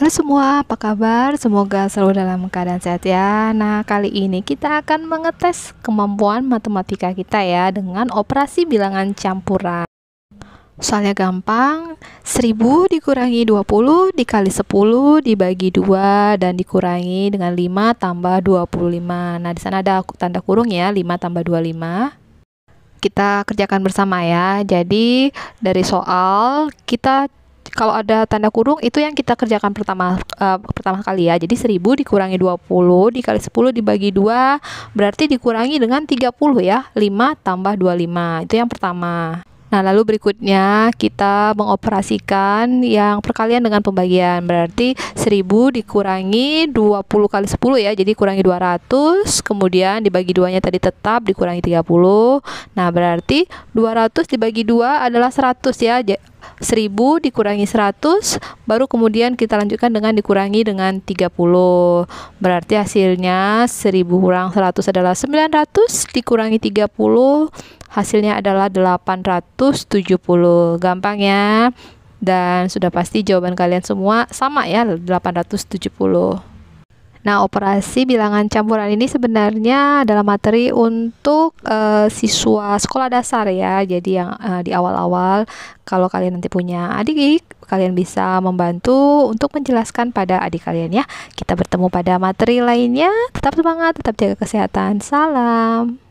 Halo semua, apa kabar? Semoga selalu dalam keadaan sehat ya. Nah, kali ini kita akan mengetes kemampuan matematika kita ya dengan operasi bilangan campuran. Soalnya gampang, 1000 dikurangi 20 dikali 10 dibagi 2 dan dikurangi dengan 5 tambah 25. Nah, di sana ada tanda kurung ya, 5 tambah 25 kita kerjakan bersama ya. Jadi dari soal kita kalau ada tanda kurung itu yang kita kerjakan pertama uh, pertama kali ya. Jadi 1000 dikurangi 20 dikali 10 dibagi 2 berarti dikurangi dengan 30 ya. 5 tambah 25. Itu yang pertama. Nah, lalu berikutnya kita mengoperasikan yang perkalian dengan pembagian. Berarti 1000 dikurangi 20 kali 10 ya. Jadi kurangi 200, kemudian dibagi duanya tadi tetap dikurangi 30. Nah, berarti 200 dibagi 2 adalah 100 ya. 1000 dikurangi 100 baru kemudian kita lanjutkan dengan dikurangi dengan 30 berarti hasilnya 1000 kurang 100 adalah 900 dikurangi 30 Hasilnya adalah 870. Gampang ya. Dan sudah pasti jawaban kalian semua sama ya, 870. Nah, operasi bilangan campuran ini sebenarnya adalah materi untuk uh, siswa sekolah dasar ya. Jadi yang uh, di awal-awal kalau kalian nanti punya adik, kalian bisa membantu untuk menjelaskan pada adik kalian ya. Kita bertemu pada materi lainnya. Tetap semangat, tetap jaga kesehatan. Salam.